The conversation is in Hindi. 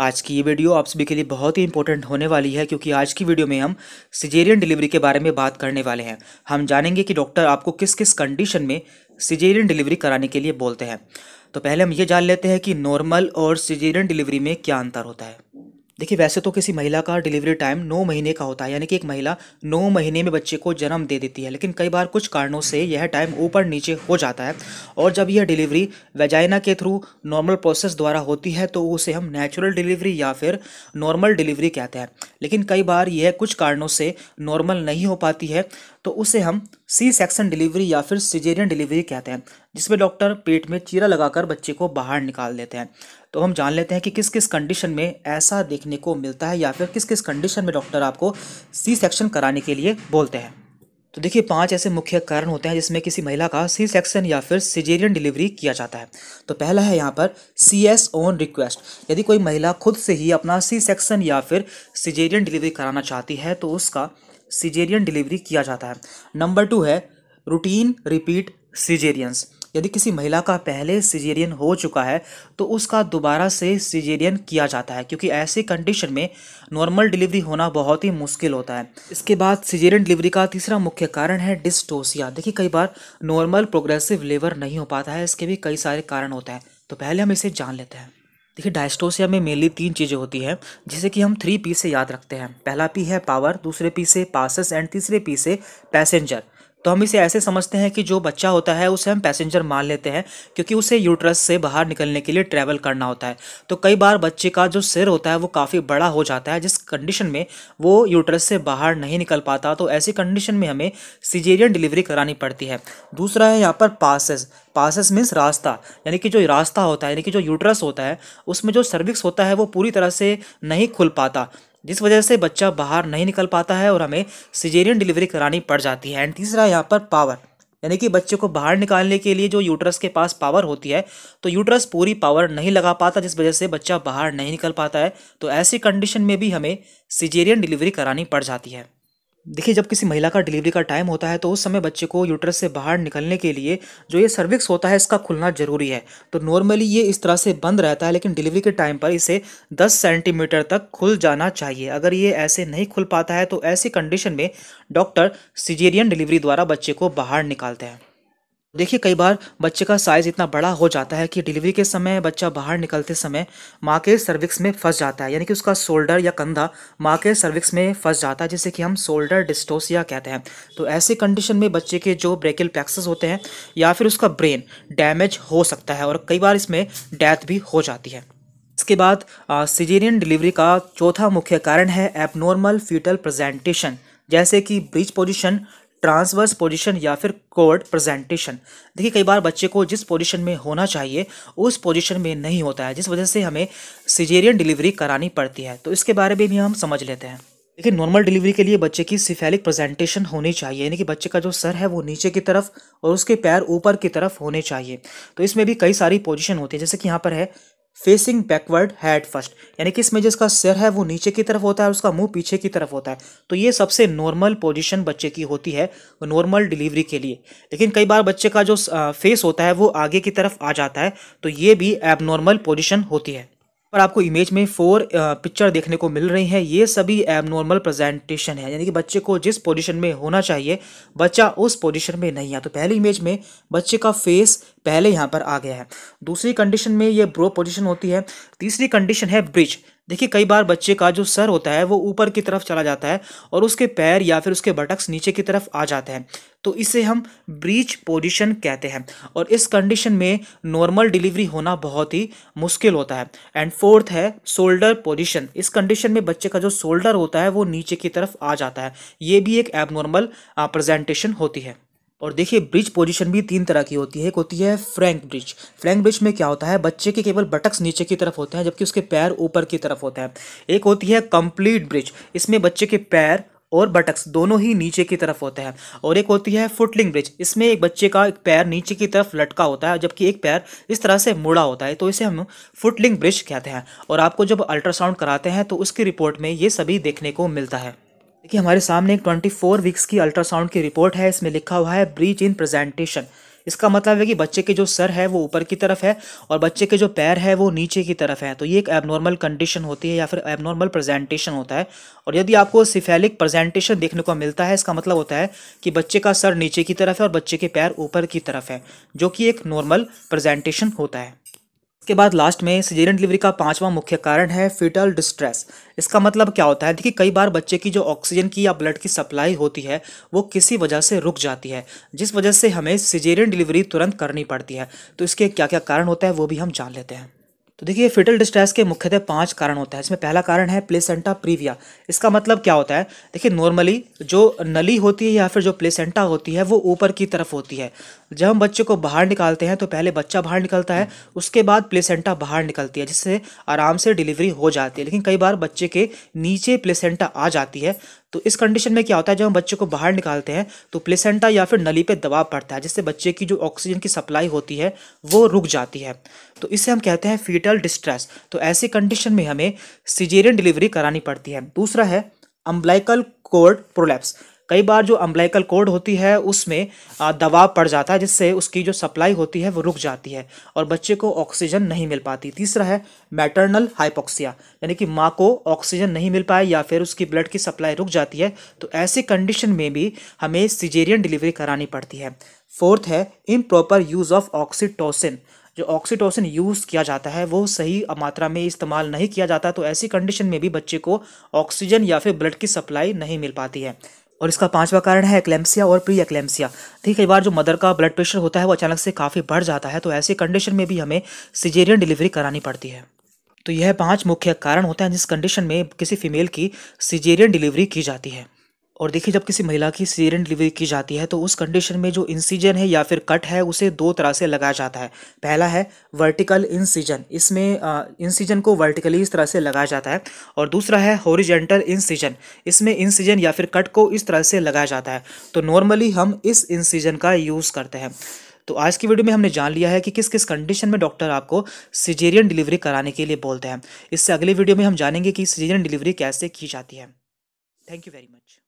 आज की ये वीडियो आप सभी के लिए बहुत ही इंपॉर्टेंट होने वाली है क्योंकि आज की वीडियो में हम सिजेरियन डिलीवरी के बारे में बात करने वाले हैं हम जानेंगे कि डॉक्टर आपको किस किस कंडीशन में सिजेरियन डिलीवरी कराने के लिए बोलते हैं तो पहले हम ये जान लेते हैं कि नॉर्मल और सिजेरियन डिलीवरी में क्या अंतर होता है देखिए वैसे तो किसी महिला का डिलीवरी टाइम नौ महीने का होता है यानी कि एक महिला नौ महीने में बच्चे को जन्म दे देती है लेकिन कई बार कुछ कारणों से यह टाइम ऊपर नीचे हो जाता है और जब यह डिलीवरी वेजाइना के थ्रू नॉर्मल प्रोसेस द्वारा होती है तो उसे हम नेचुरल डिलीवरी या फिर नॉर्मल डिलीवरी कहते हैं लेकिन कई बार यह कुछ कारणों से नॉर्मल नहीं हो पाती है तो उसे हम सी सेक्शन डिलीवरी या फिर सिजेरियन डिलीवरी कहते हैं जिसमें डॉक्टर पेट में चीरा लगाकर बच्चे को बाहर निकाल देते हैं तो हम जान लेते हैं कि किस किस कंडीशन में ऐसा देखने को मिलता है या फिर किस किस कंडीशन में डॉक्टर आपको सी सेक्शन कराने के लिए बोलते हैं तो देखिए पांच ऐसे मुख्य कारण होते हैं जिसमें किसी महिला का सी सेक्शन या फिर सिजेरियन डिलीवरी किया जाता है तो पहला है यहाँ पर सी एस ओन रिक्वेस्ट यदि कोई महिला खुद से ही अपना सी सेक्शन या फिर सिजेरियन डिलीवरी कराना चाहती है तो उसका सिजेरियन डिलीवरी किया जाता है नंबर टू है रूटीन रिपीट सिजेरियंस यदि किसी महिला का पहले सिजेरियन हो चुका है तो उसका दोबारा से सिजेरियन किया जाता है क्योंकि ऐसी कंडीशन में नॉर्मल डिलीवरी होना बहुत ही मुश्किल होता है इसके बाद सिजेरियन डिलीवरी का तीसरा मुख्य कारण है डिस्टोसिया देखिए कई बार नॉर्मल प्रोग्रेसिव लेबर नहीं हो पाता है इसके भी कई सारे कारण होते हैं तो पहले हम इसे जान लेते हैं देखिए डायस्टोसिया में मेनली तीन चीज़ें होती हैं जिसे कि हम थ्री पी से याद रखते हैं पहला पी है पावर दूसरे पी से पासिस एंड तीसरे पी से पैसेंजर तो हम इसे ऐसे समझते हैं कि जो बच्चा होता है उसे हम पैसेंजर मान लेते हैं क्योंकि उसे यूट्रस से बाहर निकलने के लिए ट्रैवल करना होता है तो कई बार बच्चे का जो सिर होता है वो काफ़ी बड़ा हो जाता है जिस कंडीशन में वो यूट्रस से बाहर नहीं निकल पाता तो ऐसी कंडीशन में हमें सिजेरियन डिलीवरी करानी पड़ती है दूसरा है यहाँ पर पासेस पासेस मीन्स रास्ता यानी कि जो रास्ता होता है यानी कि जो यूट्रस होता है उसमें जो सर्विक्स होता है वो पूरी तरह से नहीं खुल पाता जिस वजह से बच्चा बाहर नहीं निकल पाता है और हमें सिजेरियन डिलीवरी करानी पड़ जाती है एंड तीसरा यहाँ पर पावर यानी कि बच्चे को बाहर निकालने के लिए जो यूट्रस के पास पावर होती है तो यूट्रस पूरी पावर नहीं लगा पाता जिस वजह से बच्चा बाहर नहीं निकल पाता है तो ऐसी कंडीशन में भी हमें सिजेरियन डिलीवरी करानी पड़ जाती है देखिए जब किसी महिला का डिलीवरी का टाइम होता है तो उस समय बच्चे को यूट्रस से बाहर निकलने के लिए जो ये सर्विक्स होता है इसका खुलना जरूरी है तो नॉर्मली ये इस तरह से बंद रहता है लेकिन डिलीवरी के टाइम पर इसे 10 सेंटीमीटर तक खुल जाना चाहिए अगर ये ऐसे नहीं खुल पाता है तो ऐसी कंडीशन में डॉक्टर सिजेरियन डिलीवरी द्वारा बच्चे को बाहर निकालते हैं देखिए कई बार बच्चे का साइज़ इतना बड़ा हो जाता है कि डिलीवरी के समय बच्चा बाहर निकलते समय माँ के सर्विक्स में फंस जाता है यानी कि उसका शोल्डर या कंधा माँ के सर्विक्स में फंस जाता है जिसे कि हम शोल्डर डिस्टोसिया कहते हैं तो ऐसी कंडीशन में बच्चे के जो ब्रेकिल प्लेक्सस होते हैं या फिर उसका ब्रेन डैमेज हो सकता है और कई बार इसमें डेथ भी हो जाती है इसके बाद सिजेरियन डिलीवरी का चौथा मुख्य कारण है एबनॉर्मल फ्यूटल प्रेजेंटेशन जैसे कि ब्रिज पोजिशन ट्रांसवर्स पोजीशन या फिर कोर्ड प्रेजेंटेशन देखिए कई बार बच्चे को जिस पोजीशन में होना चाहिए उस पोजीशन में नहीं होता है जिस वजह से हमें सिजेरियन डिलीवरी करानी पड़ती है तो इसके बारे में भी हम समझ लेते हैं देखिए नॉर्मल डिलीवरी के लिए बच्चे की सिफेलिक प्रेजेंटेशन होनी चाहिए यानी कि बच्चे का जो सर है वो नीचे की तरफ और उसके पैर ऊपर की तरफ होने चाहिए तो इसमें भी कई सारी पोजीशन होती है जैसे कि यहाँ पर है फेसिंग बैकवर्ड हैड फर्स्ट यानी कि इसमें जिसका सिर है वो नीचे की तरफ होता है उसका मुंह पीछे की तरफ होता है तो ये सबसे नॉर्मल पोजीशन बच्चे की होती है नॉर्मल डिलीवरी के लिए लेकिन कई बार बच्चे का जो फेस होता है वो आगे की तरफ आ जाता है तो ये भी एबनॉर्मल पोजिशन होती है पर आपको इमेज में फोर पिक्चर uh, देखने को मिल रही है ये सभी एबनॉर्मल प्रेजेंटेशन है यानी कि बच्चे को जिस पोजीशन में होना चाहिए बच्चा उस पोजीशन में नहीं है तो पहली इमेज में बच्चे का फेस पहले यहाँ पर आ गया है दूसरी कंडीशन में ये ब्रो पोजिशन होती है तीसरी कंडीशन है ब्रिज देखिए कई बार बच्चे का जो सर होता है वो ऊपर की तरफ चला जाता है और उसके पैर या फिर उसके बटक्स नीचे की तरफ आ जाते हैं तो इसे हम ब्रीच पोजीशन कहते हैं और इस कंडीशन में नॉर्मल डिलीवरी होना बहुत ही मुश्किल होता है एंड फोर्थ है शोल्डर पोजीशन इस कंडीशन में बच्चे का जो शोल्डर होता है वो नीचे की तरफ आ जाता है ये भी एक एबनॉर्मल प्रजेंटेशन होती है और देखिए ब्रिज पोजीशन भी तीन तरह की होती है एक होती है फ्रैंक ब्रिज फ्रैंक ब्रिज में क्या होता है बच्चे के केवल बटक्स नीचे की तरफ होते हैं जबकि उसके पैर ऊपर की तरफ होते हैं एक होती है कंप्लीट ब्रिज इसमें बच्चे के पैर और बटक्स दोनों ही नीचे की तरफ होते हैं और एक होती है फुटलिंग ब्रिज इसमें एक बच्चे का एक पैर नीचे की तरफ लटका होता है जबकि एक पैर इस तरह से मुड़ा होता है तो इसे हम फुटलिंग ब्रिज कहते हैं और आपको जब अल्ट्रासाउंड कराते हैं तो उसकी रिपोर्ट में ये सभी देखने को मिलता है देखिए हमारे सामने एक 24 वीक्स की अल्ट्रासाउंड की रिपोर्ट है इसमें लिखा हुआ है ब्रीच इन प्रेजेंटेशन इसका मतलब है कि बच्चे के जो सर है वो ऊपर की तरफ है और बच्चे के जो पैर है वो नीचे की तरफ है तो ये एक एबनॉर्मल कंडीशन होती है या फिर एबनॉर्मल प्रेजेंटेशन होता है और यदि आपको सिफेलिक प्रेजेंटेशन देखने को मिलता है इसका मतलब होता है कि बच्चे का सर नीचे की तरफ है और बच्चे के पैर ऊपर की तरफ है जो कि एक नॉर्मल प्रेजेंटेशन होता है इसके बाद लास्ट में सिजेरियन डिलीवरी का पांचवा मुख्य कारण है फिटल डिस्ट्रेस इसका मतलब क्या होता है देखिए कई बार बच्चे की जो ऑक्सीजन की या ब्लड की सप्लाई होती है वो किसी वजह से रुक जाती है जिस वजह से हमें सिजेरियन डिलीवरी तुरंत करनी पड़ती है तो इसके क्या क्या कारण होता है वो भी हम जान लेते हैं तो देखिए फिटल डिस्ट्रेस के मुख्यतः पांच कारण होता है इसमें पहला कारण है प्लेसेंटा प्रीविया इसका मतलब क्या होता है देखिए नॉर्मली जो नली होती है या फिर जो प्लेसेंटा होती है वो ऊपर की तरफ होती है जब हम बच्चे को बाहर निकालते हैं तो पहले बच्चा बाहर निकलता है उसके बाद प्लेसेंटा बाहर निकलती है जिससे आराम से डिलीवरी हो जाती है लेकिन कई बार बच्चे के नीचे प्लेसेंटा आ जाती है तो इस कंडीशन में क्या होता है जब हम बच्चे को बाहर निकालते हैं तो प्लेसेंटा या फिर नली पे दबाव पड़ता है जिससे बच्चे की जो ऑक्सीजन की सप्लाई होती है वो रुक जाती है तो इसे हम कहते हैं फीटल डिस्ट्रेस तो ऐसी कंडीशन में हमें सिजेरियन डिलीवरी करानी पड़ती है दूसरा है अम्बलाइकल कोर्ड प्रोलैप्स कई बार जो अम्बलाइकल कोड होती है उसमें दबाव पड़ जाता है जिससे उसकी जो सप्लाई होती है वो रुक जाती है और बच्चे को ऑक्सीजन नहीं मिल पाती तीसरा है मैटरनल हाइपोक्सिया यानी कि माँ को ऑक्सीजन नहीं मिल पाए या फिर उसकी ब्लड की सप्लाई रुक जाती है तो ऐसी कंडीशन में भी हमें सिजेरियन डिलीवरी करानी पड़ती है फोर्थ है इम यूज़ ऑफ ऑक्सीटोसिन जो ऑक्सीटोसिन यूज़ किया जाता है वो सही मात्रा में इस्तेमाल नहीं किया जाता तो ऐसी कंडीशन में भी बच्चे को ऑक्सीजन या फिर ब्लड की सप्लाई नहीं मिल पाती है और इसका पांचवा कारण है एक्लेम्सिया और प्री एक्लेम्सिया ठीक कई बार जो मदर का ब्लड प्रेशर होता है वो अचानक से काफ़ी बढ़ जाता है तो ऐसी कंडीशन में भी हमें सिजेरियन डिलीवरी करानी पड़ती है तो यह पांच मुख्य कारण होते हैं जिस कंडीशन में किसी फीमेल की सिजेरियन डिलीवरी की जाती है और देखिए जब किसी महिला की सीरियन डिलीवरी की जाती है तो उस कंडीशन में जो इंसीजन है या फिर कट है उसे दो तरह से लगाया जाता है पहला है वर्टिकल इंसीजन इसमें इंसीजन को वर्टिकली इस तरह से लगाया जाता है और दूसरा है हॉरिजेंटल इंसीजन इसमें इंसीजन या फिर कट को इस तरह से लगाया जाता है तो नॉर्मली हम इस इंसीजन का यूज़ करते हैं तो आज की वीडियो में हमने जान लिया है कि किस किस कंडीशन में डॉक्टर आपको सिजेरियन डिलीवरी कराने के लिए बोलते हैं इससे अगले वीडियो में हम जानेंगे कि सिजेरियन डिलीवरी कैसे की जाती है थैंक यू वेरी मच